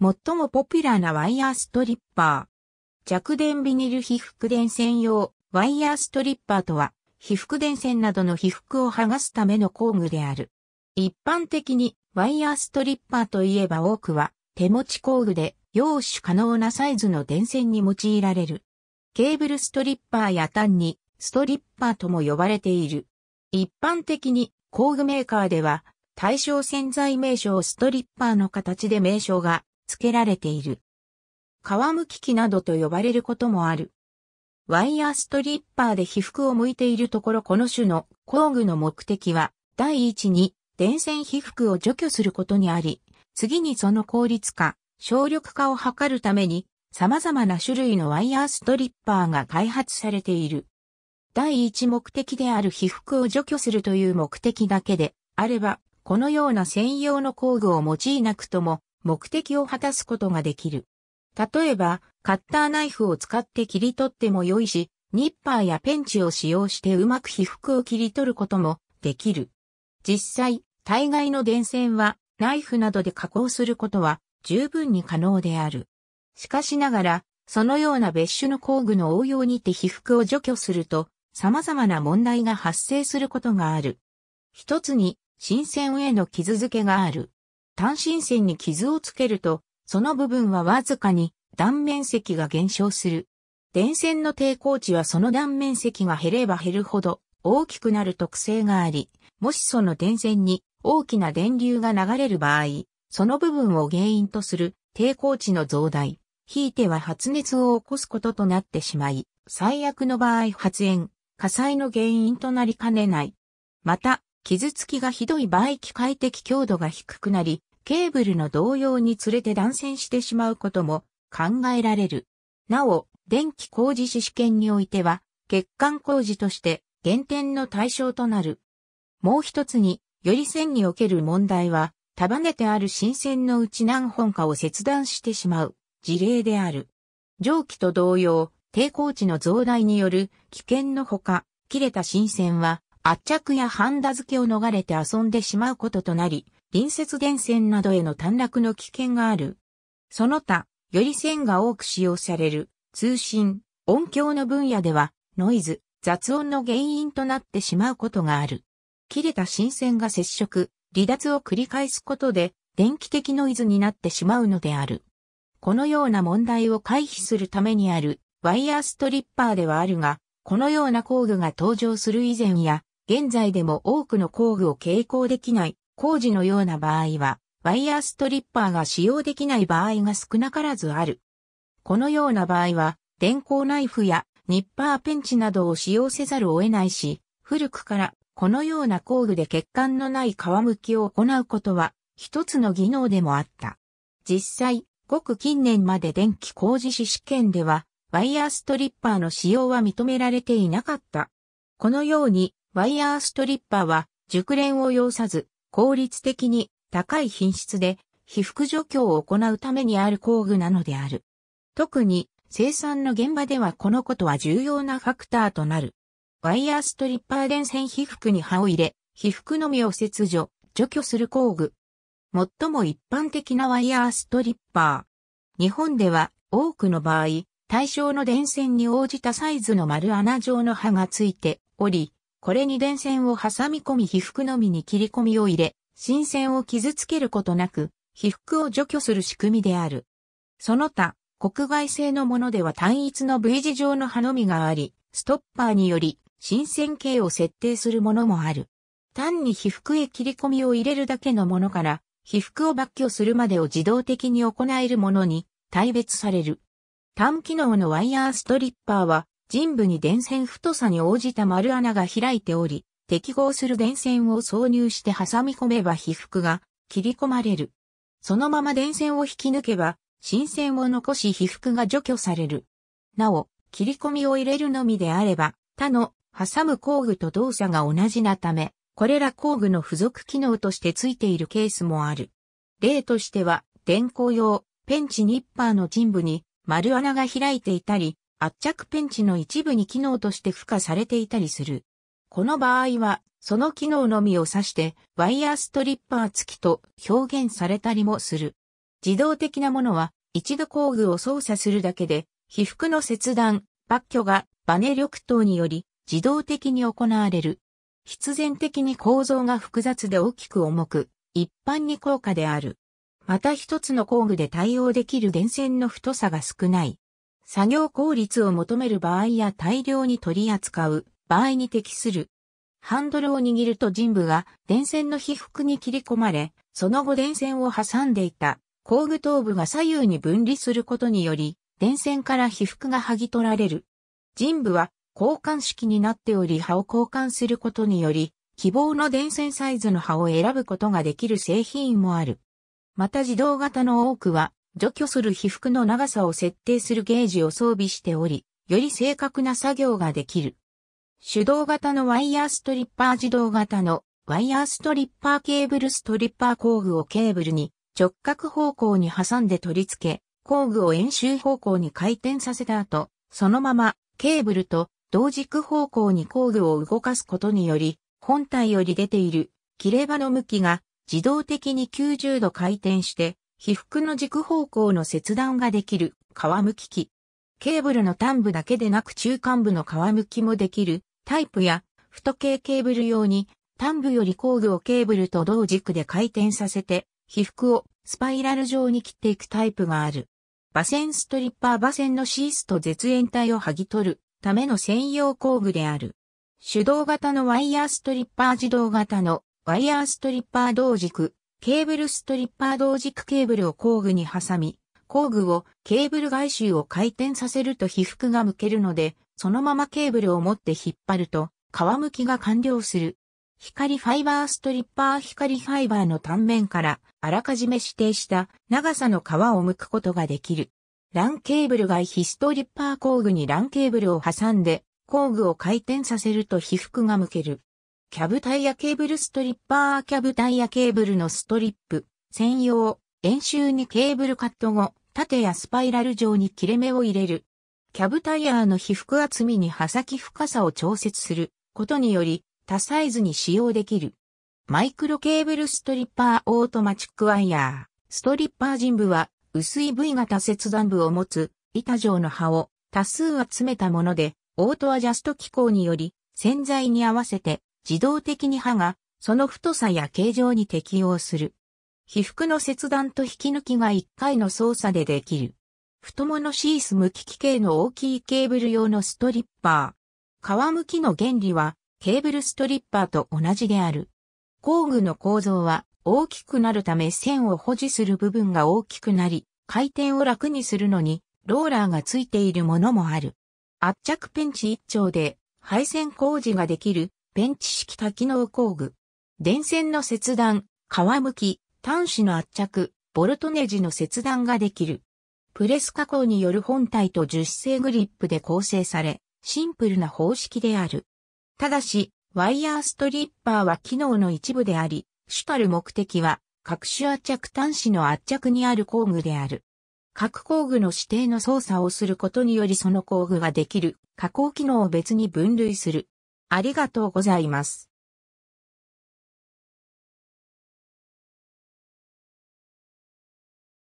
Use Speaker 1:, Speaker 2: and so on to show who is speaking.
Speaker 1: 最もポピュラーなワイヤーストリッパー。弱電ビニル被覆電線用ワイヤーストリッパーとは、被覆電線などの被覆を剥がすための工具である。一般的にワイヤーストリッパーといえば多くは手持ち工具で用紙可能なサイズの電線に用いられる。ケーブルストリッパーや単にストリッパーとも呼ばれている。一般的に工具メーカーでは対象潜在名称ストリッパーの形で名称が付けられている。皮むき器などと呼ばれることもある。ワイヤーストリッパーで被覆を向いているところこの種の工具の目的は、第一に電線被覆を除去することにあり、次にその効率化、省力化を図るために、様々な種類のワイヤーストリッパーが開発されている。第一目的である被覆を除去するという目的だけであれば、このような専用の工具を用いなくとも目的を果たすことができる。例えば、カッターナイフを使って切り取っても良いし、ニッパーやペンチを使用してうまく被覆を切り取ることもできる。実際、大概の電線はナイフなどで加工することは十分に可能である。しかしながら、そのような別種の工具の応用にて被覆を除去すると、様々な問題が発生することがある。一つに、新鮮への傷付けがある。単身線に傷をつけると、その部分はわずかに断面積が減少する。電線の抵抗値はその断面積が減れば減るほど大きくなる特性があり、もしその電線に大きな電流が流れる場合、その部分を原因とする抵抗値の増大、ひいては発熱を起こすこととなってしまい、最悪の場合発炎、火災の原因となりかねない。また、傷つきがひどい場合機械的強度が低くなり、ケーブルの動揺につれて断線してしまうことも考えられる。なお、電気工事士試験においては、欠陥工事として減点の対象となる。もう一つに、より線における問題は、束ねてある新線のうち何本かを切断してしまう事例である。蒸気と同様、抵抗値の増大による危険のほか、切れた新線は圧着やハンダ付けを逃れて遊んでしまうこととなり、隣接電線などへの短絡の危険がある。その他、より線が多く使用される通信、音響の分野ではノイズ、雑音の原因となってしまうことがある。切れた新線が接触、離脱を繰り返すことで電気的ノイズになってしまうのである。このような問題を回避するためにあるワイヤーストリッパーではあるが、このような工具が登場する以前や、現在でも多くの工具を携行できない工事のような場合は、ワイヤーストリッパーが使用できない場合が少なからずある。このような場合は、電光ナイフやニッパーペンチなどを使用せざるを得ないし、古くからこのような工具で欠陥のない皮むきを行うことは一つの技能でもあった。実際、ごく近年まで電気工事士試験では、ワイヤーストリッパーの使用は認められていなかった。このように、ワイヤーストリッパーは熟練を要さず、効率的に高い品質で被覆除去を行うためにある工具なのである。特に生産の現場ではこのことは重要なファクターとなる。ワイヤーストリッパー電線被覆に刃を入れ、被覆のみを切除、除去する工具。最も一般的なワイヤーストリッパー。日本では多くの場合、対象の電線に応じたサイズの丸穴状の刃がついており、これに電線を挟み込み被覆のみに切り込みを入れ、新線を傷つけることなく、被覆を除去する仕組みである。その他、国外製のものでは単一の V 字状の刃のみがあり、ストッパーにより、新線形を設定するものもある。単に被覆へ切り込みを入れるだけのものから、被覆を抜去するまでを自動的に行えるものに、大別される。単機能のワイヤーストリッパーは、人部に電線太さに応じた丸穴が開いており、適合する電線を挿入して挟み込めば被覆が切り込まれる。そのまま電線を引き抜けば、新線を残し被覆が除去される。なお、切り込みを入れるのみであれば、他の挟む工具と動作が同じなため、これら工具の付属機能として付いているケースもある。例としては、電工用、ペンチニッパーの人部に丸穴が開いていたり、圧着ペンチの一部に機能として付加されていたりする。この場合は、その機能のみを指して、ワイヤーストリッパー付きと表現されたりもする。自動的なものは、一度工具を操作するだけで、被覆の切断、抜去がバネ力等により自動的に行われる。必然的に構造が複雑で大きく重く、一般に高価である。また一つの工具で対応できる電線の太さが少ない。作業効率を求める場合や大量に取り扱う場合に適する。ハンドルを握ると人部が電線の被覆に切り込まれ、その後電線を挟んでいた工具頭部が左右に分離することにより、電線から被覆が剥ぎ取られる。人部は交換式になっており刃を交換することにより、希望の電線サイズの刃を選ぶことができる製品もある。また自動型の多くは除去する被覆の長さを設定するゲージを装備しており、より正確な作業ができる。手動型のワイヤーストリッパー自動型のワイヤーストリッパーケーブルストリッパー工具をケーブルに直角方向に挟んで取り付け、工具を円周方向に回転させた後、そのままケーブルと同軸方向に工具を動かすことにより、本体より出ている切れ刃の向きが自動的に90度回転して被覆の軸方向の切断ができる皮むき機。ケーブルの端部だけでなく中間部の皮むきもできるタイプや太系ケーブル用に端部より工具をケーブルと同軸で回転させて被覆をスパイラル状に切っていくタイプがある。馬線ストリッパー馬線のシースと絶縁体を剥ぎ取るための専用工具である。手動型のワイヤーストリッパー自動型のワイヤーストリッパー同軸ケーブルストリッパー同軸ケーブルを工具に挟み、工具をケーブル外周を回転させると被覆が向けるので、そのままケーブルを持って引っ張ると、皮むきが完了する。光ファイバーストリッパー光ファイバーの端面からあらかじめ指定した長さの皮を剥くことができる。ランケーブル外ヒストリッパー工具にランケーブルを挟んで工具を回転させると被覆が向ける。キャブタイヤケーブルストリッパーキャブタイヤケーブルのストリップ、専用、円周にケーブルカット後、縦やスパイラル状に切れ目を入れる。キャブタイヤーの被覆厚みに刃先深さを調節することにより、多サイズに使用できる。マイクロケーブルストリッパーオートマチックワイヤー。ストリッパー人部は、薄い V 型切断部を持つ、板状の刃を多数集めたもので、オートアジャスト機構により、潜在に合わせて自動的に刃が、その太さや形状に適応する。被膚の切断と引き抜きが1回の操作でできる。太ものシース無機機系の大きいケーブル用のストリッパー。皮むきの原理はケーブルストリッパーと同じである。工具の構造は大きくなるため線を保持する部分が大きくなり、回転を楽にするのにローラーがついているものもある。圧着ペンチ1丁で配線工事ができるペンチ式多機能工具。電線の切断、皮むき、端子の圧着、ボルトネジの切断ができる。プレス加工による本体と樹脂製グリップで構成され、シンプルな方式である。ただし、ワイヤーストリッパーは機能の一部であり、主たる目的は、各種圧着端子の圧着にある工具である。各工具の指定の操作をすることによりその工具ができる加工機能を別に分類する。ありがとうございます。